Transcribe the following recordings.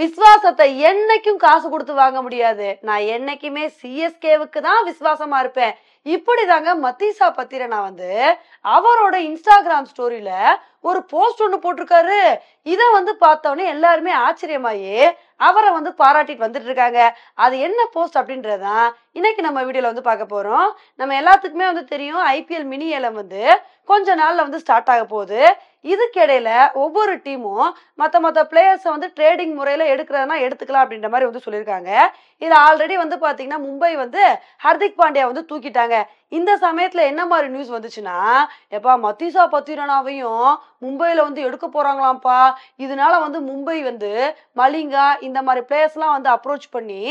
விஸ்வாசத்தை என்னைக்கும் காசு கொடுத்து வாங்க முடியாது நான் என்னைக்குமே சிஎஸ்கேவுக்கு தான் விசுவாசமா இருப்பேன் இப்படி தாங்க மத்தீசா பத்திர நான் வந்து அவரோட இன்ஸ்டாகிராம் ஸ்டோரியில ஒரு போஸ்ட் ஒன்று போட்டிருக்காரு இதை வந்து பார்த்தோன்னே எல்லாருமே ஆச்சரியமாயி அவரை வந்து பாராட்டிட்டு வந்துட்டு இருக்காங்க அது என்ன போஸ்ட் அப்படின்றதான் இன்னைக்கு நம்ம வீடியோவில் வந்து பார்க்க போகிறோம் நம்ம எல்லாத்துக்குமே வந்து தெரியும் ஐபிஎல் மினி ஏலம் வந்து கொஞ்ச நாளில் வந்து ஸ்டார்ட் ஆக போகுது இதுக்கிடையில ஒவ்வொரு டீமும் மற்ற மற்ற பிளேயர்ஸை வந்து ட்ரேடிங் முறையில் எடுக்கிறதுனா எடுத்துக்கலாம் அப்படின்ற மாதிரி வந்து சொல்லியிருக்காங்க இதில் ஆல்ரெடி வந்து பார்த்தீங்கன்னா மும்பை வந்து ஹர்திக் பாண்டியா வந்து தூக்கிட்டாங்க இந்த சமயத்தில் என்ன மாதிரி நியூஸ் வந்துச்சுன்னா எப்பா மத்திசா பத்திரனாவையும் மும்பையில் வந்து எடுக்க போகிறாங்களாம்ப்பா இதனால வந்து மும்பை வந்து மலிங்கா இந்த மாதிரி பிளேயர்ஸ்லாம் வந்து அப்ரோச் பண்ணி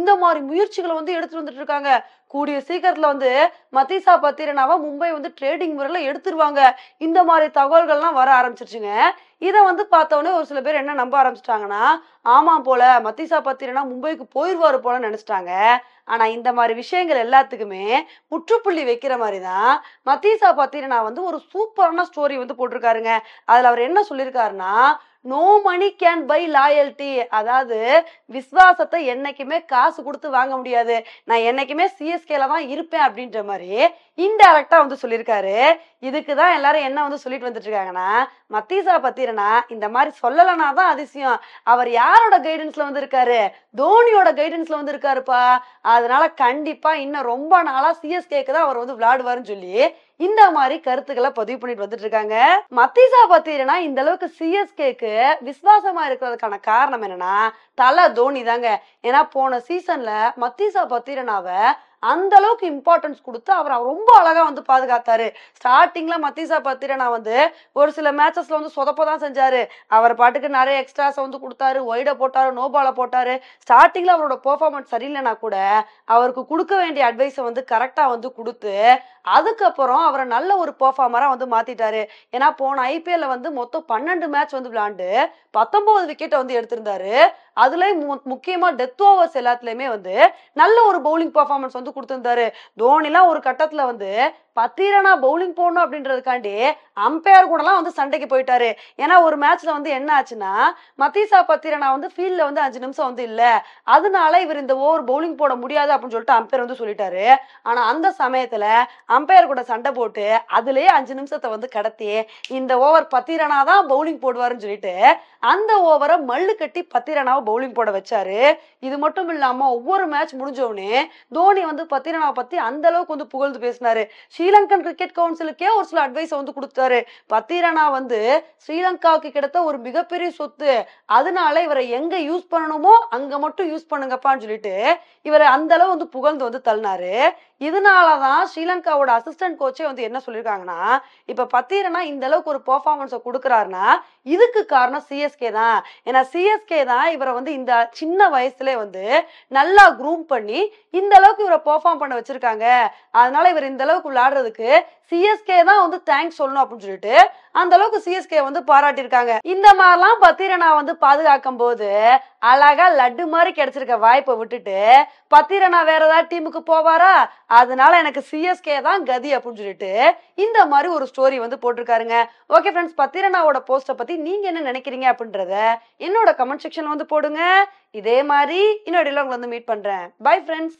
இந்த மாதிரி முயற்சிகளை வந்து எடுத்துட்டு வந்துட்டு இருக்காங்க கூடிய சீக்கிரத்துல வந்து மதிசா பத்திரனாவை மும்பை வந்து ட்ரேடிங் முறையில எடுத்துருவாங்க இந்த மாதிரி தகவல்கள்லாம் வர ஆரம்பிச்சிருச்சுங்க இதை வந்து பார்த்தவொடனே ஒரு சில பேர் என்ன நம்ப ஆரம்பிச்சிட்டாங்கன்னா ஆமாம் போல மத்திசா பத்திரனா மும்பைக்கு போயிடுவார் போல நினச்சிட்டாங்க ஆனால் இந்த மாதிரி விஷயங்கள் எல்லாத்துக்குமே முற்றுப்புள்ளி வைக்கிற மாதிரி தான் மத்திசா பத்திரனா வந்து ஒரு சூப்பரான ஸ்டோரி வந்து போட்டிருக்காருங்க அதில் அவர் என்ன சொல்லியிருக்காருன்னா no money can buy loyalty அதாவது விசுவாசத்தை என்னைக்குமே காசு கொடுத்து வாங்க முடியாது நான் என்னைக்குமே சிஎஸ்கேல தான் இருப்பேன் அப்படின்ற மாதிரி இன்டைரக்டா வந்து சொல்லியிருக்காரு இதுக்கு தான் எல்லாரும் என்ன வந்து சொல்லிட்டு வந்துட்டு இருக்காங்கன்னா மத்தீசா பத்திரனா இந்த மாதிரி சொல்லலைனா தான் அதிசயம் அவர் யாரோட கைடன்ஸ்ல வந்து இருக்காரு தோனியோட கைடன்ஸ்ல வந்து இருக்காருப்பா அதனால கண்டிப்பா இன்னும் ரொம்ப நாளா சிஎஸ்கேக்கு தான் அவர் வந்து விளையாடுவாருன்னு சொல்லி இந்த மாதிரி கருத்துக்களை பதிவு பண்ணிட்டு வந்துட்டு இருக்காங்க மத்திசா பாத்தீங்கன்னா இந்த அளவுக்கு சிஎஸ்கேக்கு விசுவாசமா இருக்கிறதுக்கான காரணம் என்னன்னா தலை தோனி தாங்க ஏன்னா போன சீசன்ல மத்திசா பத்திரனாவை அந்த அளவுக்கு இம்பார்ட்டன்ஸ் கொடுத்து அவரை ரொம்ப அழகா வந்து பாதுகாத்தாரு ஸ்டார்டிங்ல மத்தீசா பத்திரனா வந்து ஒரு சில மேட்சஸ்ல வந்து சொதப்ப தான் செஞ்சாரு அவர் பாட்டுக்கு நிறைய எக்ஸ்ட்ராஸ் வந்து கொடுத்தாரு ஒய்ட போட்டாரு நோபால போட்டாரு ஸ்டார்டிங்ல அவரோட பெர்ஃபார்மன்ஸ் சரியில்லைன்னா கூட அவருக்கு கொடுக்க வேண்டிய அட்வைஸை வந்து கரெக்டா வந்து கொடுத்து அதுக்கப்புறம் அவரை நல்ல ஒரு பெர்ஃபார்மராக வந்து மாற்றிட்டாரு ஏன்னா போன ஐபிஎல்ல வந்து மொத்தம் பன்னெண்டு மேட்ச் வந்து விளையாண்டு பத்தொன்பது விக்கெட்டை வந்து எடுத்திருந்தாரு அதுலேயும் முக்கியமாக டெத் ஓவர்ஸ் எல்லாத்துலேயுமே வந்து நல்ல ஒரு பவுலிங் பர்ஃபார்மன்ஸ் வந்து கொடுத்துருந்தாரு தோனிலாம் ஒரு கட்டத்தில் வந்து பத்திரனா பவுலிங் போடணும் அப்படின்றதுக்காண்டி அம்பையர் கூடலாம் வந்து சண்டைக்கு போயிட்டாரு ஏன்னா ஒரு மேட்ச்ல வந்து என்ன ஆச்சுன்னா மத்தீசா பத்திரனா வந்து ஃபீல்டில் வந்து அஞ்சு நிமிஷம் வந்து இல்லை அதனால இவர் இந்த ஓவர் பவுலிங் போட முடியாது அப்படின்னு சொல்லிட்டு அம்பையர் வந்து சொல்லிட்டாரு ஆனால் அந்த சமயத்தில் அம்பையர் கூட சண்டை போட்டு அதுலயே அஞ்சு நிமிஷத்தை வந்து கடத்தி இந்த ஓவர் பத்திரனா தான் பவுலிங் போடுவாருன்னு சொல்லிட்டு அந்த ஓவரை மல்லு கட்டி பத்திரனாவை பவுலிங் போட வச்சாரு இது மட்டும் இல்லாம ஒவ்வொரு மேட்ச் முடிஞ்சவனே தோனி வந்து பத்திரனாவை பத்தி அந்த அளவுக்கு வந்து புகழ்ந்து பேசினாரு ஸ்ரீலங்கன் கிரிக்கெட் கவுன்சிலுக்கே ஒரு சில அட்வைஸ் வந்து கொடுத்தாரு பத்திரனா வந்து ஸ்ரீலங்காவுக்கு கிடைத்த ஒரு மிகப்பெரிய சொத்து அதனால இவரை எங்க யூஸ் பண்ணணுமோ அங்க மட்டும் யூஸ் பண்ணுங்கப்பான்னு சொல்லிட்டு இவரை அந்த அளவு வந்து புகழ்ந்து வந்து தள்ளினாரு இதனாலதான் ஸ்ரீலங்காவோட அவரோட அசிஸ்டன்ட் கோச்சே வந்து என்ன சொல்லியிருக்காங்கன்னா இப்ப பத்திரனா இந்த அளவுக்கு ஒரு பெர்ஃபார்மன்ஸை கொடுக்குறாருன்னா இதுக்கு காரணம் சிஎஸ்கே தான் ஏன்னா சிஎஸ்கே தான் இவரை வந்து இந்த சின்ன வயசுல வந்து நல்லா குரூம் பண்ணி இந்த அளவுக்கு இவரை பெர்ஃபார்ம் பண்ண வச்சிருக்காங்க அதனால இவர் இந்த அளவுக்கு விளையாடுறதுக்கு சிஎஸ்கே தான் வந்து தேங்க்ஸ் சொல்லணும் அப்படின்னு சொல்லிட்டு அந்த அளவுக்கு சிஎஸ்கே வந்து பாராட்டியிருக்காங்க இந்த மாதிரிலாம் பத்திரனா வந்து பாதுகாக்கும் போது அழகா லட்டு மாதிரி கிடைச்சிருக்க வாய்ப்பை விட்டுட்டு பத்திரனா வேற ஏதாவது டீமுக்கு போவாரா அதனால எனக்கு சிஎஸ்கே தான் கதி அப்படின்னு சொல்லிட்டு இந்த மாதிரி ஒரு ஸ்டோரி வந்து போட்டிருக்காருங்க ஓகே ஃப்ரெண்ட்ஸ் பத்திரனாவோட போஸ்ட்டை பத்தி நீங்க என்ன நினைக்கிறீங்க அப்படின்றத என்னோட கமெண்ட் செக்ஷன் வந்து போடுங்க இதே மாதிரி இன்னொரு உங்களை வந்து மீட் பண்றேன் பை ஃப்ரெண்ட்ஸ்